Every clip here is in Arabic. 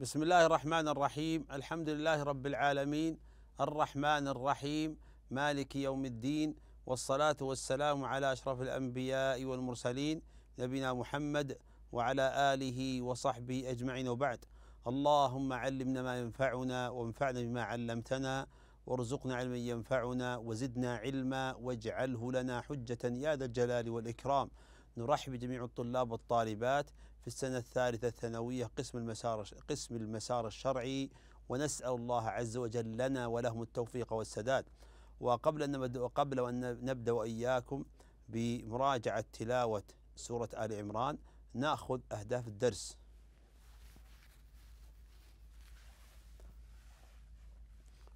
بسم الله الرحمن الرحيم الحمد لله رب العالمين الرحمن الرحيم مالك يوم الدين والصلاة والسلام على أشرف الأنبياء والمرسلين نبينا محمد وعلى آله وصحبه أجمعين وبعد اللهم علمنا ما ينفعنا وانفعنا بما علمتنا وارزقنا علما ينفعنا وزدنا علما واجعله لنا حجة يا ذا الجلال والإكرام نرحب بجميع الطلاب والطالبات في السنة الثالثة الثانوية قسم المسار قسم المسار الشرعي ونسأل الله عز وجل لنا ولهم التوفيق والسداد وقبل أن قبل أن نبدأ وإياكم بمراجعة تلاوة سورة آل عمران نأخذ أهداف الدرس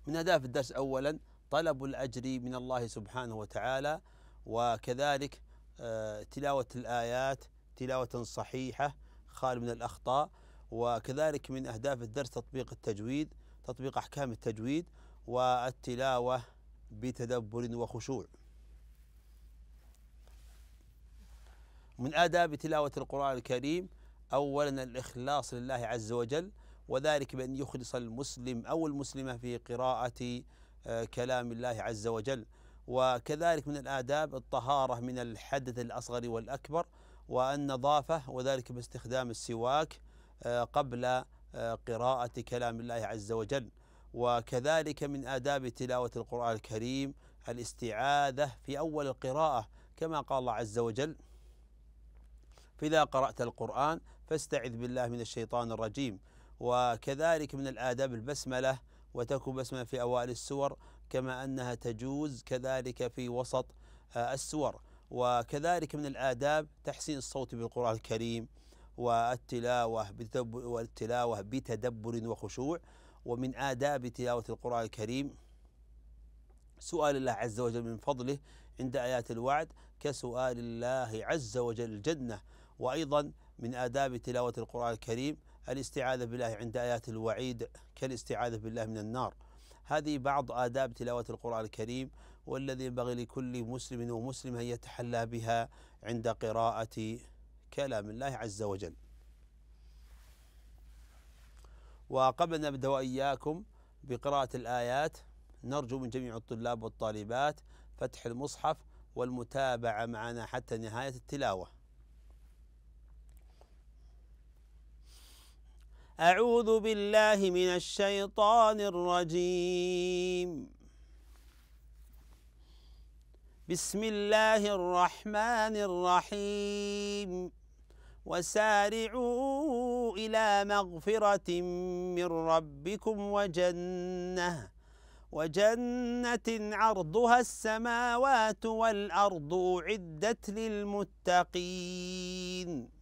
من أهداف الدرس أولا طلب الأجر من الله سبحانه وتعالى وكذلك آه، تلاوة الآيات تلاوة صحيحة خال من الأخطاء وكذلك من أهداف الدرس تطبيق التجويد تطبيق أحكام التجويد والتلاوة بتدبر وخشوع من آداب تلاوة القرآن الكريم أولا الإخلاص لله عز وجل وذلك بأن يخلص المسلم أو المسلمة في قراءة آه، كلام الله عز وجل وكذلك من الآداب الطهارة من الحدث الأصغر والأكبر والنظافة وذلك باستخدام السواك آه، قبل آه، قراءة كلام الله عز وجل وكذلك من آداب تلاوة القرآن الكريم الاستعاذة في أول القراءة كما قال الله عز وجل فإذا قرأت القرآن فاستعذ بالله من الشيطان الرجيم وكذلك من الآداب البسملة وتكون بسمة في أوائل السور كما أنها تجوز كذلك في وسط آه، السور وكذلك من الآداب تحسين الصوت بالقرآن الكريم والتلاوة والتلاوة بتدبر وخشوع ومن آداب تلاوة القرآن الكريم سؤال الله عز وجل من فضله عند آيات الوعد كسؤال الله عز وجل الجنة وأيضا من آداب تلاوة القرآن الكريم الاستعاذة بالله عند آيات الوعيد كالاستعاذة بالله من النار هذه بعض آداب تلاوة القرآن الكريم والذي ينبغي لكل مسلم ومسلم أن يتحلى بها عند قراءة كلام الله عز وجل وقبل أن نبدأ وإياكم بقراءة الآيات نرجو من جميع الطلاب والطالبات فتح المصحف والمتابعة معنا حتى نهاية التلاوة أعوذ بالله من الشيطان الرجيم بسم الله الرحمن الرحيم وسارعوا إلى مغفرة من ربكم وجنة وجنة عرضها السماوات والأرض أعدت للمتقين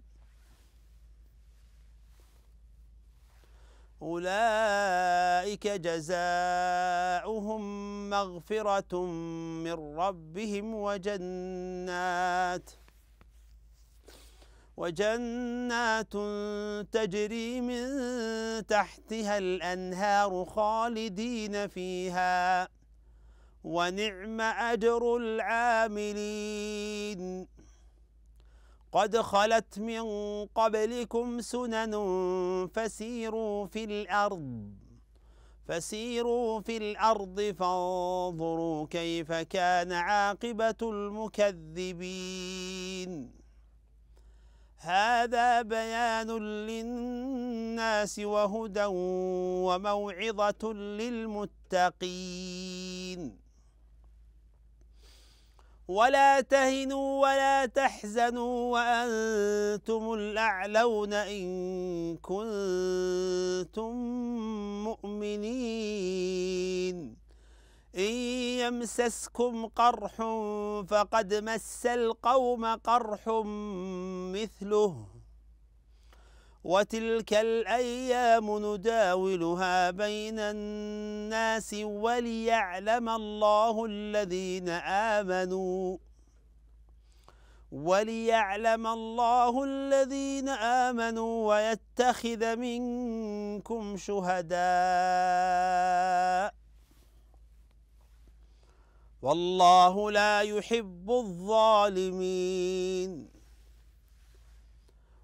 أولئك جزاؤهم مغفرة من ربهم وجنات وجنات تجري من تحتها الأنهار خالدين فيها ونعم أجر العاملين قد خلت من قبلكم سنن فسيروا في الأرض فسيروا في الأرض فانظروا كيف كان عاقبة المكذبين هذا بيان للناس وهدى وموعظة للمتقين ولا تهنوا ولا تحزنوا وأنتم الأعلون إن كنتم مؤمنين إن يمسسكم قرح فقد مس القوم قرح مثله وتلك الأيام نداولها بين الناس وليعلم الله الذين آمنوا وليعلم الله الذين آمنوا ويتخذ منكم شهداء والله لا يحب الظالمين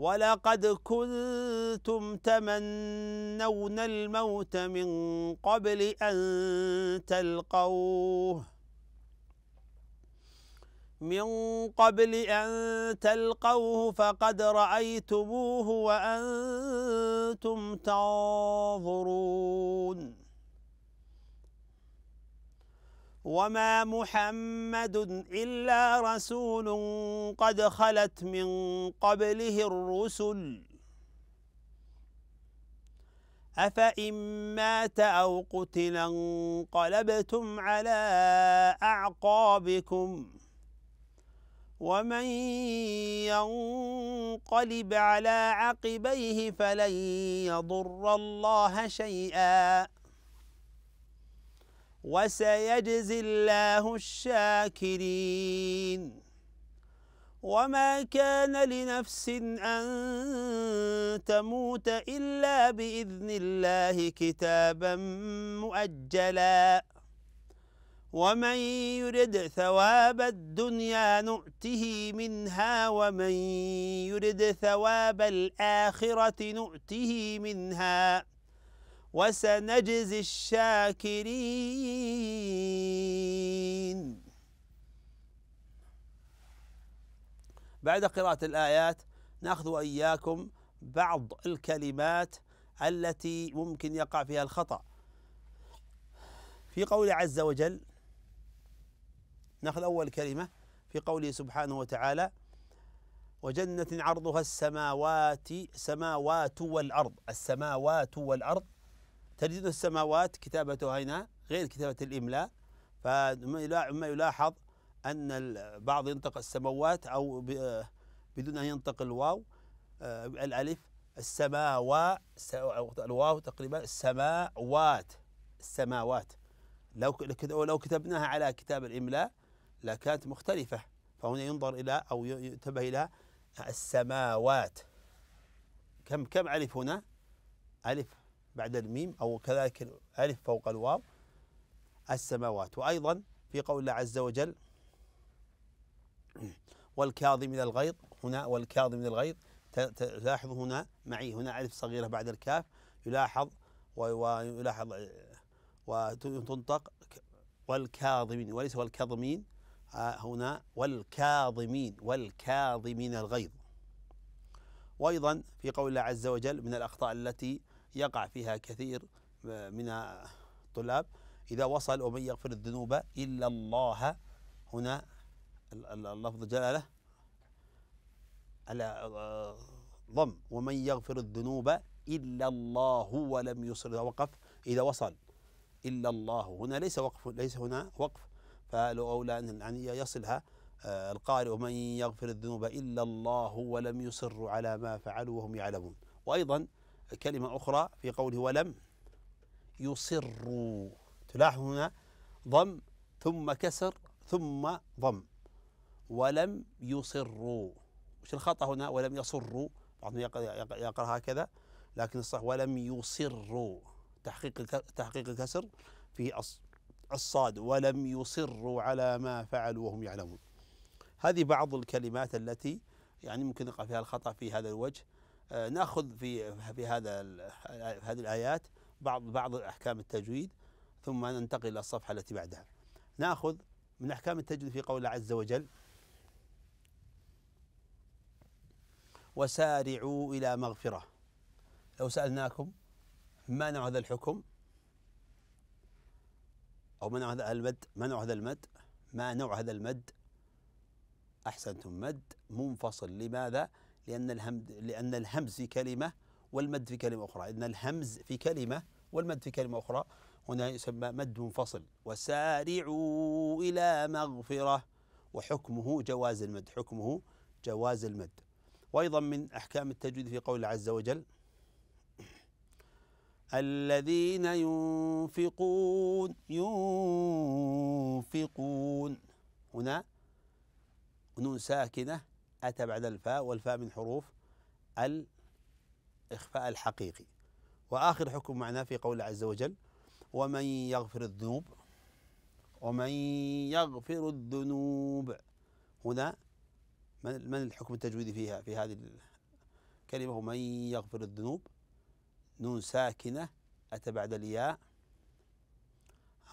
ولقد كنتم تمنون الموت من قبل أن تلقوه من قبل أن تلقوه فقد رأيتموه وأنتم تنظرون وما محمد إلا رسول قد خلت من قبله الرسل أفإن مات أو قتلا انقلبتم على أعقابكم ومن ينقلب على عقبيه فلن يضر الله شيئا وسيجزي الله الشاكرين وما كان لنفس أن تموت إلا بإذن الله كتابا مؤجلا ومن يرد ثواب الدنيا نؤته منها ومن يرد ثواب الآخرة نؤته منها وسنجزي الشاكرين بعد قراءة الآيات ناخذ إياكم بعض الكلمات التي ممكن يقع فيها الخطأ في قول عز وجل ناخذ أول كلمة في قوله سبحانه وتعالى وجنة عرضها السماوات سماوات والأرض السماوات والأرض تجد السماوات كتابته هنا غير كتابة الإملاء فما يلاحظ أن البعض ينطق السماوات أو بدون أن ينطق الواو آه، الألف السماوات الواو تقريبا السماوات السماوات لو لو كتبناها على كتاب الإملاء لكانت مختلفة فهنا ينظر إلى أو ينتبه إلى السماوات كم كم ألف هنا؟ ألف بعد الميم أو كذلك الألف فوق الواو السماوات وأيضا في قول الله عز وجل والكاظم من الغيظ هنا والكاظم من الغيظ تلاحظ هنا معي هنا ألف صغيرة بعد الكاف يلاحظ ويلاحظ وتنطق والكاظمين وليس والكاظمين آه، هنا والكاظمين والكاظمين الغيظ وأيضا في قول الله عز وجل من الأخطاء التي يقع فيها كثير آه، من الطلاب إذا وصل ومن يغفر الذنوب إلا الله هنا اللفظ جلالة على آه، ضم ومن يغفر الذنوب إلا الله ولم يصر إذا وقف إذا وصل إلا الله هنا ليس وقف ليس هنا وقف فلو أولى أن يعني يصلها آه، القارئ ومن يغفر الذنوب إلا الله ولم يصروا على ما فعلوا وهم يعلمون وأيضا كلمة أخرى في قوله ولم يصروا تلاحظ هنا ضم ثم كسر ثم ضم ولم يصروا وش الخطأ هنا ولم يصروا بعضهم يقرأ هكذا لكن الصح ولم يصروا تحقيق تحقيق الكسر في الصاد ولم يصروا على ما فعلوا وهم يعلمون هذه بعض الكلمات التي يعني ممكن يقع فيها الخطأ في هذا الوجه آه، ناخذ في في هذا في هذه الايات بعض بعض احكام التجويد ثم ننتقل الى الصفحه التي بعدها. ناخذ من احكام التجويد في قول الله عز وجل وسارعوا الى مغفره لو سالناكم ما نوع هذا الحكم او ما نوع هذا المد ما نوع هذا المد ما نوع هذا المد احسنتم مد منفصل لماذا؟ لأن الهمز لأن الهمز في كلمة والمد في كلمة أخرى إن الهمز في كلمة والمد في كلمة أخرى هنا يسمى مد منفصل وسارعوا إلى مغفرة وحكمه جواز المد حكمه جواز المد وأيضا من أحكام التجويد في قول عز وجل الذين ينفقون ينفقون هنا نون ساكنة أتى بعد الفاء والفاء من حروف الإخفاء الحقيقي وآخر حكم معناه في قول الله عز وجل ومن يغفر الذنوب ومن يغفر الذنوب هنا من الحكم التجويدي فيها في هذه الكلمة ومن يغفر الذنوب نون ساكنة أتى بعد الياء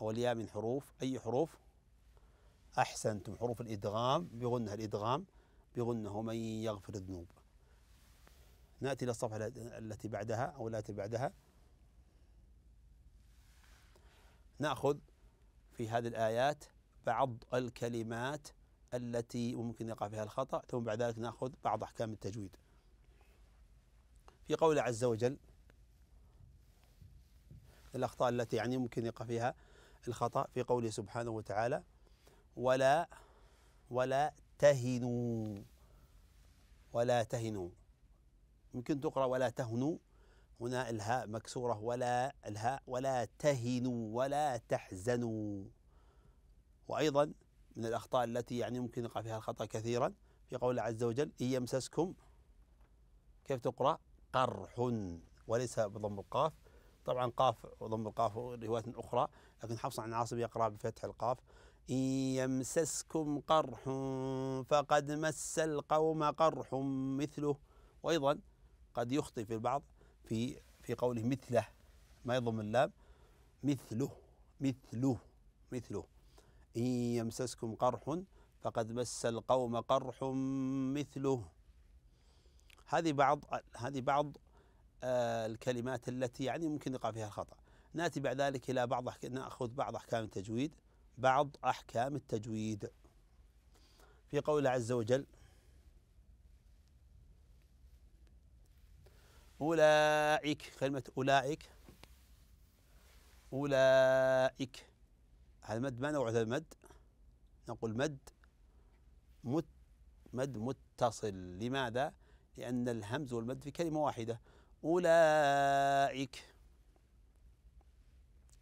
والياء من حروف أي حروف أحسنتم حروف الإدغام بغنها الإدغام بغنه ومن يغفر الذنوب نأتي إلى الصفحة التي بعدها أو التي بعدها نأخذ في هذه الآيات بعض الكلمات التي ممكن يقع فيها الخطأ ثم بعد ذلك نأخذ بعض أحكام التجويد في قوله عز وجل الأخطاء التي يعني ممكن يقع فيها الخطأ في قوله سبحانه وتعالى ولا ولا تهنوا ولا تهنوا يمكن تقرأ ولا تهنوا هنا الهاء مكسورة ولا الهاء ولا تهنوا ولا تحزنوا وأيضا من الأخطاء التي يعني ممكن يقع فيها الخطأ كثيرا في قول عز وجل إن يمسسكم كيف تقرأ قرح وليس بضم القاف طبعا قاف وضم القاف روايه أخرى لكن حفص عن عاصم يقرأ بفتح القاف إن يمسسكم قرح فقد مس القوم قرح مثله وأيضا قد يخطئ في البعض في في قوله مثله ما يضم اللام مثله مثله مثله إن يمسسكم قرح فقد مس القوم قرح مثله هذه بعض هذه بعض آه، الكلمات التي يعني ممكن يقع فيها الخطأ ناتي بعد ذلك إلى بعض نأخذ بعض أحكام التجويد بعض أحكام التجويد في قول عز وجل أولئك كلمة أولئك أولئك هذا المد ما نوع هذا المد؟ نقول مد مت مد متصل لماذا؟ لأن الهمز والمد في كلمة واحدة أولئك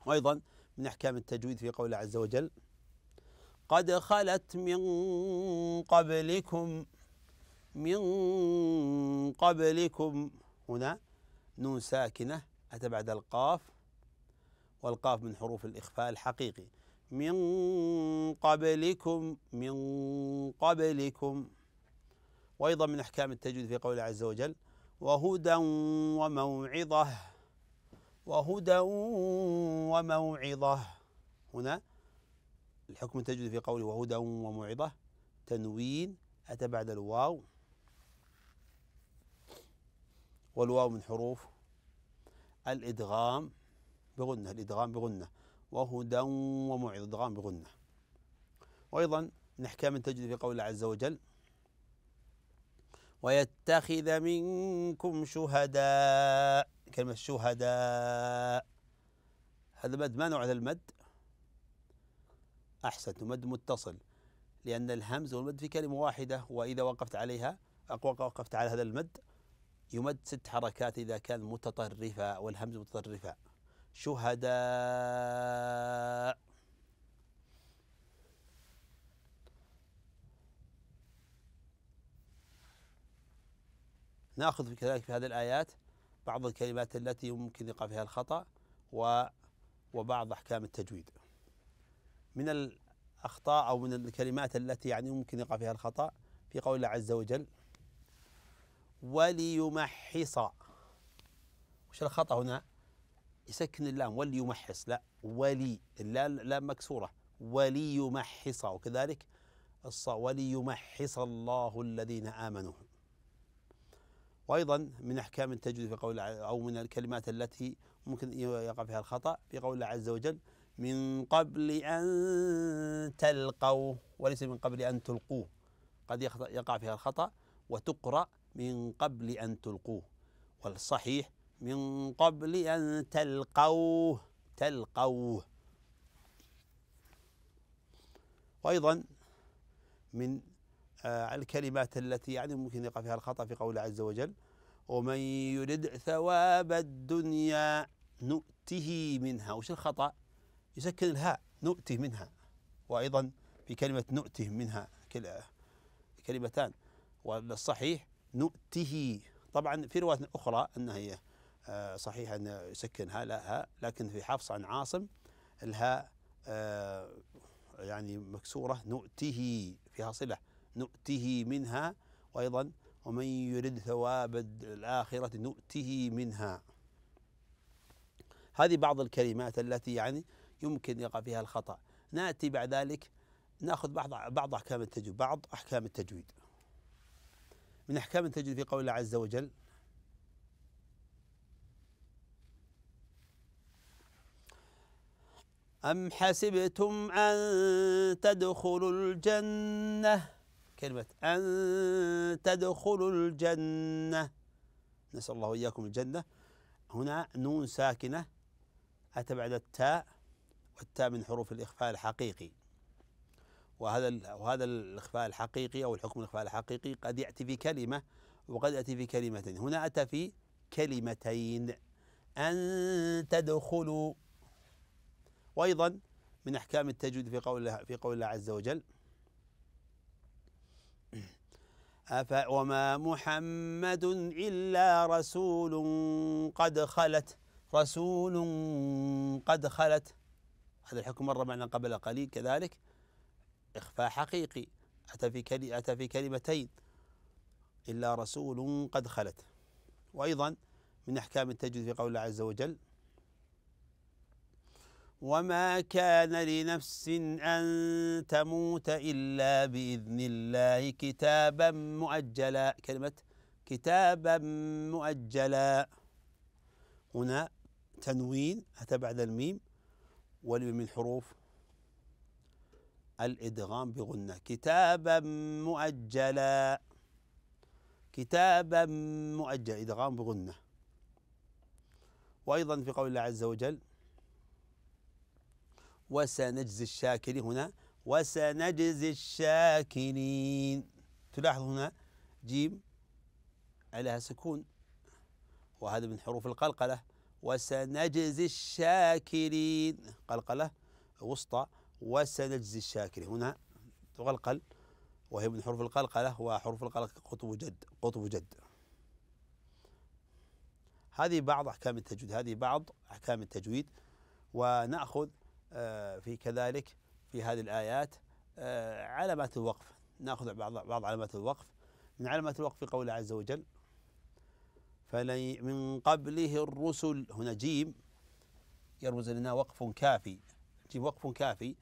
وأيضا من أحكام التجويد في قوله عز وجل قد خلت من قبلكم من قبلكم هنا نون ساكنة أتى بعد القاف والقاف من حروف الإخفاء الحقيقي من قبلكم من قبلكم وأيضا من أحكام التجويد في قوله عز وجل وهدى وموعظة وهدى وموعظة هنا الحكم تجد في قوله وهدى وموعظة تنوين أتى بعد الواو والواو من حروف الإدغام بغنة الإدغام بغنة وهدى وموعظة إدغام بغنة وأيضا من أحكام تجد في قوله عز وجل ويتخذ منكم شهداء كلمة شهداء هذا مد ما نوع هذا المد؟ أحسنت مد متصل لأن الهمز والمد في كلمة واحدة وإذا وقفت عليها أقوى وقفت على هذا المد يمد ست حركات إذا كان متطرفا والهمز متطرفا شهداء ناخذ كذلك في هذه الآيات بعض الكلمات التي يمكن يقع فيها الخطأ و وبعض أحكام التجويد من الأخطاء أو من الكلمات التي يعني يمكن يقع فيها الخطأ في قول الله عز وجل وليمحص وش الخطأ هنا يسكن اللام وليمحص لا ولي اللام مكسورة وليمحص وكذلك الص وليمحص الله الذين آمنوا وايضا من احكام تجد في قول او من الكلمات التي ممكن يقع فيها الخطا في قول الله عز وجل من قبل ان تلقوا وليس من قبل ان تلقوه قد يقع فيها الخطا وتقرا من قبل ان تلقوه والصحيح من قبل ان تلقوه تلقوه وايضا من آه، الكلمات التي يعني ممكن يقع فيها الخطأ في قوله عز وجل ومن يرد ثواب الدنيا نؤته منها وش الخطأ يسكن الهاء نؤته منها وأيضا في كلمة نؤته منها كلمتان والصحيح نؤته طبعا في رواية أخرى أنها هي آه، صحيح أن يسكن هاء ها لكن في حفص عن عاصم الهاء آه، يعني مكسورة نؤته فيها صلة نؤته منها وأيضا ومن يرد ثواب الآخرة نؤته منها هذه بعض الكلمات التي يعني يمكن يقع فيها الخطأ نأتي بعد ذلك نأخذ بعض بعض أحكام التجويد بعض أحكام التجويد من أحكام التجويد في قول الله عز وجل أم حسبتم أن تدخلوا الجنة كلمة أن تدخلوا الجنة نسأل الله إياكم الجنة هنا نون ساكنة أتى بعد التاء والتاء من حروف الإخفاء الحقيقي وهذا وهذا الإخفاء الحقيقي أو الحكم الإخفاء الحقيقي قد يأتي في كلمة وقد يأتي في كلمتين هنا أتى في كلمتين أن تدخلوا وأيضا من أحكام التجويد في قول في قول الله عز وجل أف وما محمد إلا رسول قد خلت رسول قد خلت هذا الحكم مر معنا قبل قليل كذلك إخفاء حقيقي أتى في أتى في كلمتين إلا رسول قد خلت وأيضا من أحكام التجويد في قول الله عز وجل وما كان لنفس أن تموت إلا بإذن الله كتابا مؤجلا كلمة كتابا مؤجلا هنا تنوين أتى بعد الميم من حروف الإدغام بغنة كتابا مؤجلا كتابا مؤجلا إدغام بغنة وأيضا في قول الله عز وجل وسنجزي الشاكرين هنا وسنجزي الشاكرين تلاحظ هنا جيم عليها سكون وهذا من حروف القلقلة وسنجزي الشاكرين قلقلة وسطى وسنجزي الشاكرين هنا تغلقل وهي من حروف القلقلة وحروف القلقلة قطب جد قطب جد هذه بعض أحكام التجويد هذه بعض أحكام التجويد ونأخذ آه، في كذلك في هذه الآيات آه، علامات الوقف ناخذ بعض بعض علامات الوقف من علامات الوقف في قوله عز وجل فلن من قبله الرسل هنا جيم يرمز لنا وقف كافي جيم وقف كافي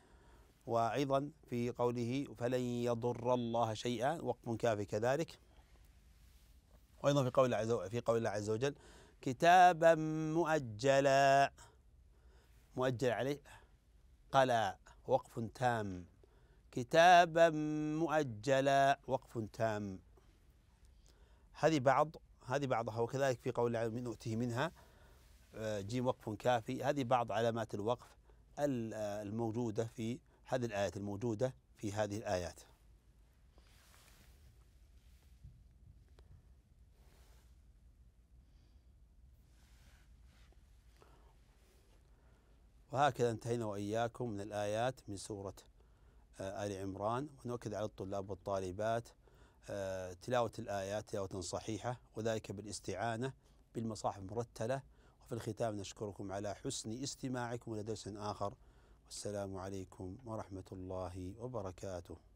وأيضا في قوله فلن يضر الله شيئا وقف كافي كذلك وأيضا في قول عز في الله عز وجل كتابا مؤجلا مؤجل عليه قلا وقف تام كتابا مؤجلا وقف تام هذه بعض هذه بعضها وكذلك في قول العلم من نؤته منها آه، جيم وقف كافي هذه بعض علامات الوقف آه، الموجودة في هذه الآيات الموجودة في هذه الآيات وهكذا انتهينا وإياكم من الآيات من سورة آه، آل عمران ونؤكد على الطلاب والطالبات آه، تلاوة الآيات تلاوة صحيحة وذلك بالاستعانة بالمصاحف المرتلة وفي الختام نشكركم على حسن استماعكم إلى درس آخر والسلام عليكم ورحمة الله وبركاته